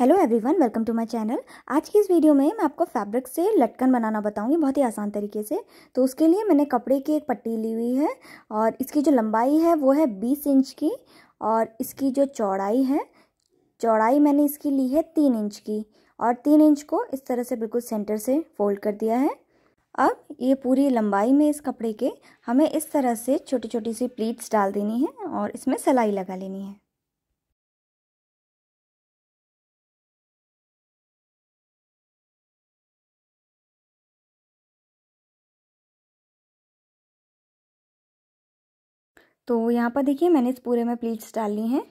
hello everyone welcome to my channel आज की इस वीडियो में मैं आपको फैब्रिक से लटकन बनाना बताऊंगी बहुत ही आसान तरीके से तो उसके लिए मैंने कपड़े की एक पट्टी ली हुई है और इसकी जो लंबाई है वो है 20 इंच की और इसकी जो चौड़ाई है चौड़ाई मैंने इसकी ली है तीन इंच की और तीन इंच को इस तरह से बिल्कुल सेंटर से फोल्ड कर दिया है अब ये पूरी लंबाई में इस कपड़े के हमें इस तरह से छोटी छोटी सी प्लीट्स डाल देनी है और इसमें सिलाई लगा लेनी है तो यहाँ पर देखिए मैंने इस पूरे में प्लीट्स डालनी हैं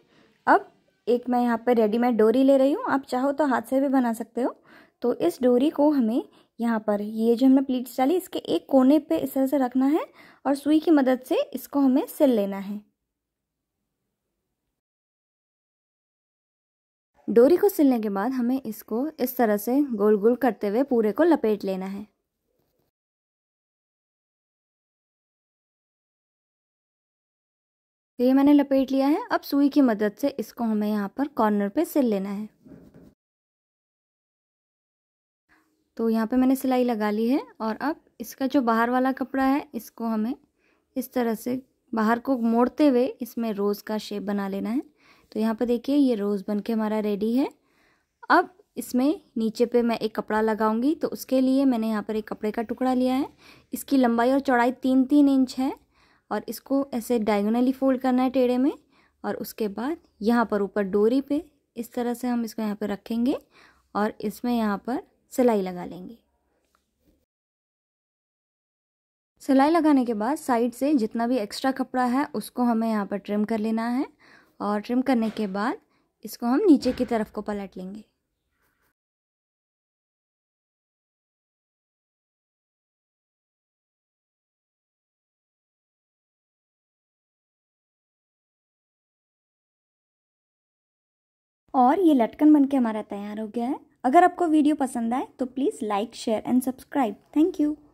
अब एक मैं यहाँ पर रेडीमेड डोरी ले रही हूँ आप चाहो तो हाथ से भी बना सकते हो तो इस डोरी को हमें यहाँ पर ये जो हमने प्लीट्स डाली इसके एक कोने पे इस तरह से रखना है और सुई की मदद से इसको हमें सिल लेना है डोरी को सिलने के बाद हमें इसको इस तरह से गोल गोल करते हुए पूरे को लपेट लेना है तो ये मैंने लपेट लिया है अब सुई की मदद से इसको हमें यहाँ पर कॉर्नर पे सिल लेना है तो यहाँ पे मैंने सिलाई लगा ली है और अब इसका जो बाहर वाला कपड़ा है इसको हमें इस तरह से बाहर को मोड़ते हुए इसमें रोज़ का शेप बना लेना है तो यहाँ पे देखिए ये रोज़ बन के हमारा रेडी है अब इसमें नीचे पे मैं एक कपड़ा लगाऊंगी तो उसके लिए मैंने यहाँ पर एक कपड़े का टुकड़ा लिया है इसकी लंबाई और चौड़ाई तीन तीन इंच है और इसको ऐसे डायगोनली फोल्ड करना है टेढ़े में और उसके बाद यहाँ पर ऊपर डोरी पे इस तरह से हम इसको यहाँ पर रखेंगे और इसमें यहाँ पर सिलाई लगा लेंगे सिलाई लगाने के बाद साइड से जितना भी एक्स्ट्रा कपड़ा है उसको हमें यहाँ पर ट्रिम कर लेना है और ट्रिम करने के बाद इसको हम नीचे की तरफ को पलट लेंगे और ये लटकन बन के हमारा तैयार हो गया है अगर आपको वीडियो पसंद आए तो please like share and subscribe thank you